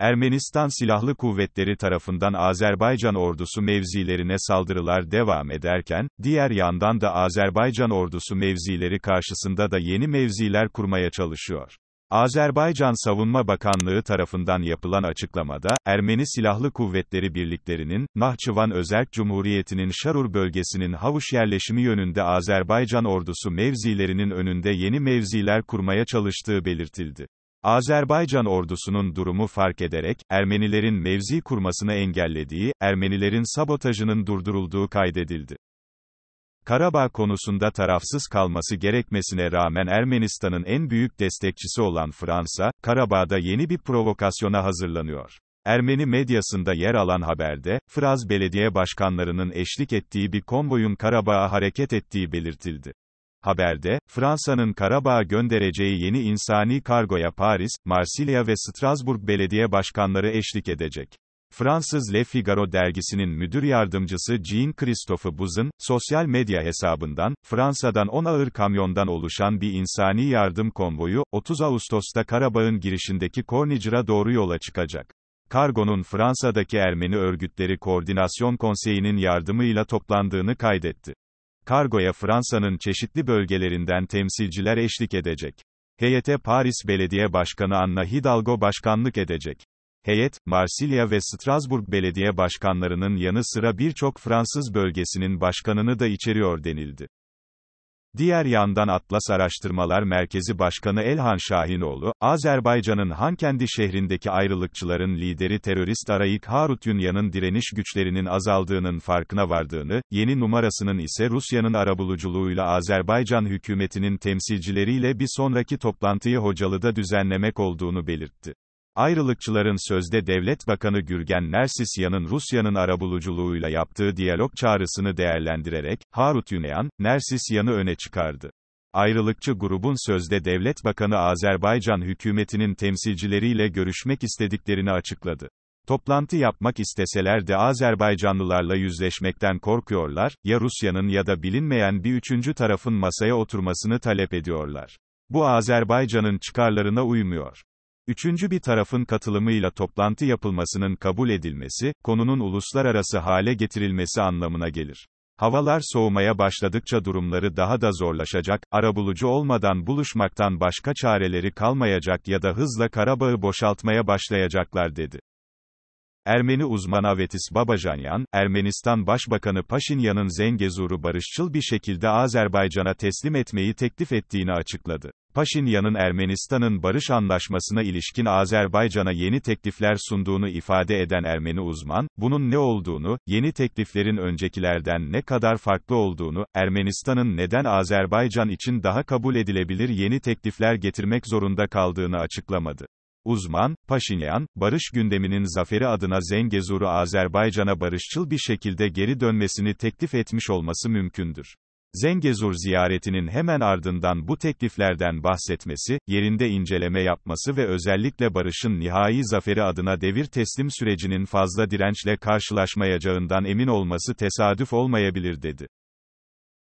Ermenistan Silahlı Kuvvetleri tarafından Azerbaycan ordusu mevzilerine saldırılar devam ederken, diğer yandan da Azerbaycan ordusu mevzileri karşısında da yeni mevziler kurmaya çalışıyor. Azerbaycan Savunma Bakanlığı tarafından yapılan açıklamada, Ermeni Silahlı Kuvvetleri birliklerinin, Nahçıvan Özerk Cumhuriyeti'nin Şarur bölgesinin havuş yerleşimi yönünde Azerbaycan ordusu mevzilerinin önünde yeni mevziler kurmaya çalıştığı belirtildi. Azerbaycan ordusunun durumu fark ederek, Ermenilerin mevzi kurmasını engellediği, Ermenilerin sabotajının durdurulduğu kaydedildi. Karabağ konusunda tarafsız kalması gerekmesine rağmen Ermenistan'ın en büyük destekçisi olan Fransa, Karabağ'da yeni bir provokasyona hazırlanıyor. Ermeni medyasında yer alan haberde, Fıraz belediye başkanlarının eşlik ettiği bir konvoyun Karabağ'a hareket ettiği belirtildi. Haberde, Fransa'nın Karabağ'a göndereceği yeni insani kargoya Paris, Marsilya ve Strasbourg belediye başkanları eşlik edecek. Fransız Le Figaro dergisinin müdür yardımcısı Jean-Christophe Buzin sosyal medya hesabından, Fransa'dan 10 ağır kamyondan oluşan bir insani yardım konvoyu, 30 Ağustos'ta Karabağ'ın girişindeki Kornicir'a doğru yola çıkacak. Kargonun Fransa'daki Ermeni Örgütleri Koordinasyon Konseyi'nin yardımıyla toplandığını kaydetti kargoya Fransa'nın çeşitli bölgelerinden temsilciler eşlik edecek. Heyete Paris Belediye Başkanı Anna Hidalgo başkanlık edecek. Heyet, Marsilya ve Strasbourg belediye başkanlarının yanı sıra birçok Fransız bölgesinin başkanını da içeriyor denildi. Diğer yandan Atlas Araştırmalar Merkezi Başkanı Elhan Şahinoğlu, Azerbaycan'ın Hankendi şehrindeki ayrılıkçıların lideri terörist Arayik Harut Yunyan'ın direniş güçlerinin azaldığının farkına vardığını, yeni numarasının ise Rusya'nın arabuluculuğuyla Azerbaycan hükümetinin temsilcileriyle bir sonraki toplantıyı Hocalı'da düzenlemek olduğunu belirtti. Ayrılıkçıların sözde Devlet Bakanı Gürgen Nersisyan'ın Rusya'nın arabuluculuğuyla yaptığı diyalog çağrısını değerlendirerek, Harut Yuneyan, Nersisyan'ı öne çıkardı. Ayrılıkçı grubun sözde Devlet Bakanı Azerbaycan hükümetinin temsilcileriyle görüşmek istediklerini açıkladı. Toplantı yapmak isteseler de Azerbaycanlılarla yüzleşmekten korkuyorlar, ya Rusya'nın ya da bilinmeyen bir üçüncü tarafın masaya oturmasını talep ediyorlar. Bu Azerbaycan'ın çıkarlarına uymuyor. Üçüncü bir tarafın katılımıyla toplantı yapılmasının kabul edilmesi, konunun uluslararası hale getirilmesi anlamına gelir. Havalar soğumaya başladıkça durumları daha da zorlaşacak, arabulucu olmadan buluşmaktan başka çareleri kalmayacak ya da hızla Karabağ'ı boşaltmaya başlayacaklar dedi. Ermeni uzman Avetis Babajanyan, Ermenistan Başbakanı Paşinyan'ın Zengezur'u barışçıl bir şekilde Azerbaycan'a teslim etmeyi teklif ettiğini açıkladı. Paşinyan'ın Ermenistan'ın barış anlaşmasına ilişkin Azerbaycan'a yeni teklifler sunduğunu ifade eden Ermeni uzman, bunun ne olduğunu, yeni tekliflerin öncekilerden ne kadar farklı olduğunu, Ermenistan'ın neden Azerbaycan için daha kabul edilebilir yeni teklifler getirmek zorunda kaldığını açıklamadı. Uzman, Paşinyan, barış gündeminin zaferi adına Zengezur'u Azerbaycan'a barışçıl bir şekilde geri dönmesini teklif etmiş olması mümkündür. Zengezur ziyaretinin hemen ardından bu tekliflerden bahsetmesi, yerinde inceleme yapması ve özellikle barışın nihai zaferi adına devir teslim sürecinin fazla dirençle karşılaşmayacağından emin olması tesadüf olmayabilir dedi.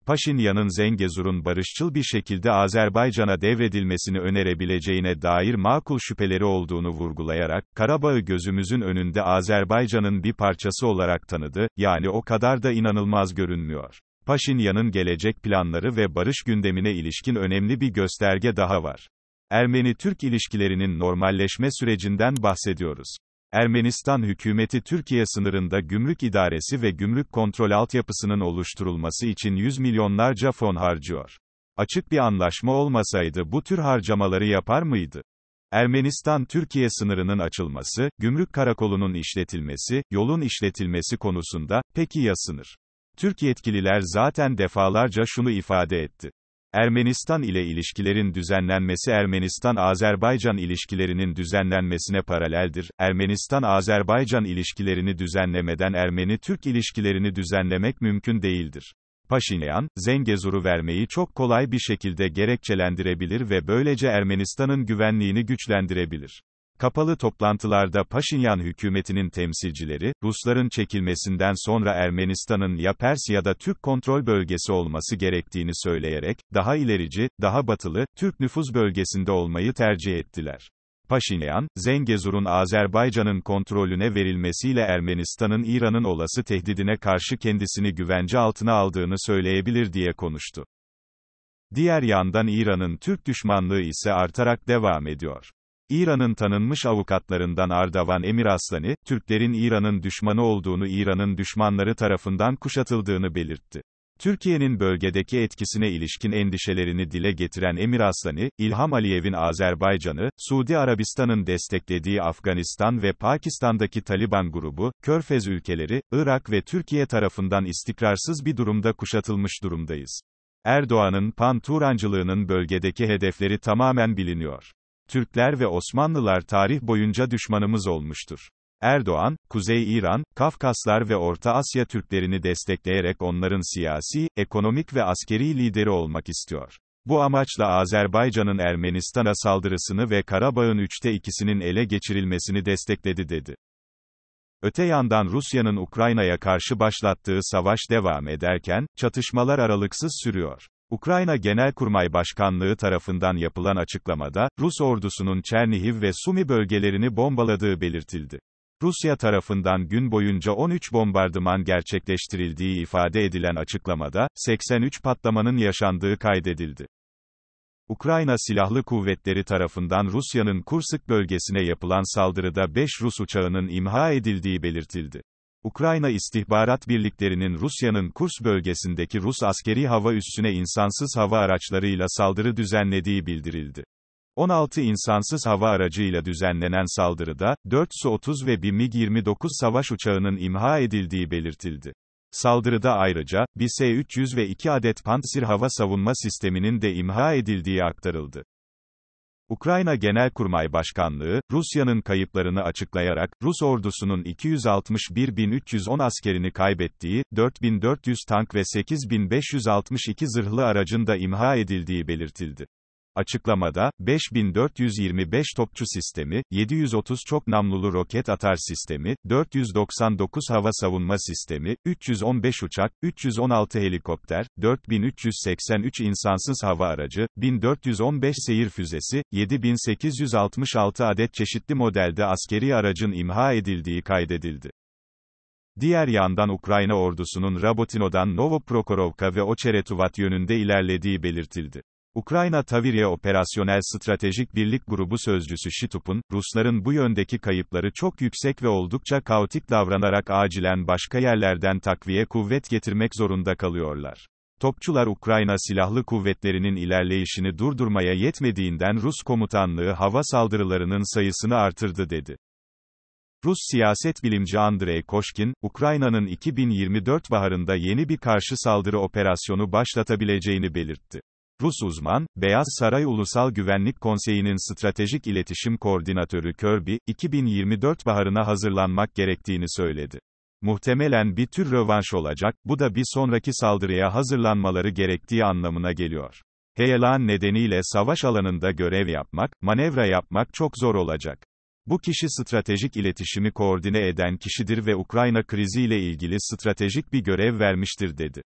Paşinyan'ın Zengezur'un barışçıl bir şekilde Azerbaycan'a devredilmesini önerebileceğine dair makul şüpheleri olduğunu vurgulayarak, Karabağ'ı gözümüzün önünde Azerbaycan'ın bir parçası olarak tanıdı, yani o kadar da inanılmaz görünmüyor. Paşinyan'ın gelecek planları ve barış gündemine ilişkin önemli bir gösterge daha var. Ermeni-Türk ilişkilerinin normalleşme sürecinden bahsediyoruz. Ermenistan hükümeti Türkiye sınırında gümrük idaresi ve gümrük kontrol altyapısının oluşturulması için yüz milyonlarca fon harcıyor. Açık bir anlaşma olmasaydı bu tür harcamaları yapar mıydı? Ermenistan-Türkiye sınırının açılması, gümrük karakolunun işletilmesi, yolun işletilmesi konusunda, peki ya sınır? Türk yetkililer zaten defalarca şunu ifade etti. Ermenistan ile ilişkilerin düzenlenmesi Ermenistan-Azerbaycan ilişkilerinin düzenlenmesine paraleldir. Ermenistan-Azerbaycan ilişkilerini düzenlemeden Ermeni-Türk ilişkilerini düzenlemek mümkün değildir. Paşinyan, Zengezur'u vermeyi çok kolay bir şekilde gerekçelendirebilir ve böylece Ermenistan'ın güvenliğini güçlendirebilir. Kapalı toplantılarda Paşinyan hükümetinin temsilcileri, Rusların çekilmesinden sonra Ermenistan'ın ya Pers ya da Türk kontrol bölgesi olması gerektiğini söyleyerek, daha ilerici, daha batılı, Türk nüfus bölgesinde olmayı tercih ettiler. Paşinyan, Zengezur'un Azerbaycan'ın kontrolüne verilmesiyle Ermenistan'ın İran'ın olası tehdidine karşı kendisini güvence altına aldığını söyleyebilir diye konuştu. Diğer yandan İran'ın Türk düşmanlığı ise artarak devam ediyor. İran'ın tanınmış avukatlarından Ardavan Emir Aslani, Türklerin İran'ın düşmanı olduğunu İran'ın düşmanları tarafından kuşatıldığını belirtti. Türkiye'nin bölgedeki etkisine ilişkin endişelerini dile getiren Emir Aslani, İlham Aliyev'in Azerbaycan'ı, Suudi Arabistan'ın desteklediği Afganistan ve Pakistan'daki Taliban grubu, Körfez ülkeleri, Irak ve Türkiye tarafından istikrarsız bir durumda kuşatılmış durumdayız. Erdoğan'ın pan-Turancılığının bölgedeki hedefleri tamamen biliniyor. Türkler ve Osmanlılar tarih boyunca düşmanımız olmuştur. Erdoğan, Kuzey İran, Kafkaslar ve Orta Asya Türklerini destekleyerek onların siyasi, ekonomik ve askeri lideri olmak istiyor. Bu amaçla Azerbaycan'ın Ermenistan'a saldırısını ve Karabağ'ın üçte ikisinin ele geçirilmesini destekledi dedi. Öte yandan Rusya'nın Ukrayna'ya karşı başlattığı savaş devam ederken, çatışmalar aralıksız sürüyor. Ukrayna Genelkurmay Başkanlığı tarafından yapılan açıklamada, Rus ordusunun Çernihiv ve Sumi bölgelerini bombaladığı belirtildi. Rusya tarafından gün boyunca 13 bombardıman gerçekleştirildiği ifade edilen açıklamada, 83 patlamanın yaşandığı kaydedildi. Ukrayna Silahlı Kuvvetleri tarafından Rusya'nın Kursk bölgesine yapılan saldırıda 5 Rus uçağının imha edildiği belirtildi. Ukrayna istihbarat birliklerinin Rusya'nın Kurs bölgesindeki Rus askeri hava üssüne insansız hava araçlarıyla saldırı düzenlediği bildirildi. 16 insansız hava aracıyla düzenlenen saldırıda, 4 Su-30 ve 1 MiG-29 savaş uçağının imha edildiği belirtildi. Saldırıda ayrıca, 1 S-300 ve 2 adet Pantsir hava savunma sisteminin de imha edildiği aktarıldı. Ukrayna Genelkurmay Başkanlığı, Rusya'nın kayıplarını açıklayarak, Rus ordusunun 261.310 askerini kaybettiği, 4.400 tank ve 8.562 zırhlı aracın da imha edildiği belirtildi. Açıklamada, 5425 topçu sistemi, 730 çok namlulu roket atar sistemi, 499 hava savunma sistemi, 315 uçak, 316 helikopter, 4383 insansız hava aracı, 1415 seyir füzesi, 7866 adet çeşitli modelde askeri aracın imha edildiği kaydedildi. Diğer yandan Ukrayna ordusunun Rabotino'dan Novoprokorovka ve Oçeretuvat yönünde ilerlediği belirtildi. Ukrayna Tavirye Operasyonel Stratejik Birlik Grubu Sözcüsü Şitup'un, Rusların bu yöndeki kayıpları çok yüksek ve oldukça kaotik davranarak acilen başka yerlerden takviye kuvvet getirmek zorunda kalıyorlar. Topçular Ukrayna silahlı kuvvetlerinin ilerleyişini durdurmaya yetmediğinden Rus komutanlığı hava saldırılarının sayısını artırdı dedi. Rus siyaset bilimci Andrei Koşkin, Ukrayna'nın 2024 baharında yeni bir karşı saldırı operasyonu başlatabileceğini belirtti. Rus uzman, Beyaz Saray Ulusal Güvenlik Konseyi'nin stratejik iletişim koordinatörü Kirby, 2024 baharına hazırlanmak gerektiğini söyledi. Muhtemelen bir tür rövanş olacak, bu da bir sonraki saldırıya hazırlanmaları gerektiği anlamına geliyor. Heyelan nedeniyle savaş alanında görev yapmak, manevra yapmak çok zor olacak. Bu kişi stratejik iletişimi koordine eden kişidir ve Ukrayna kriziyle ilgili stratejik bir görev vermiştir dedi.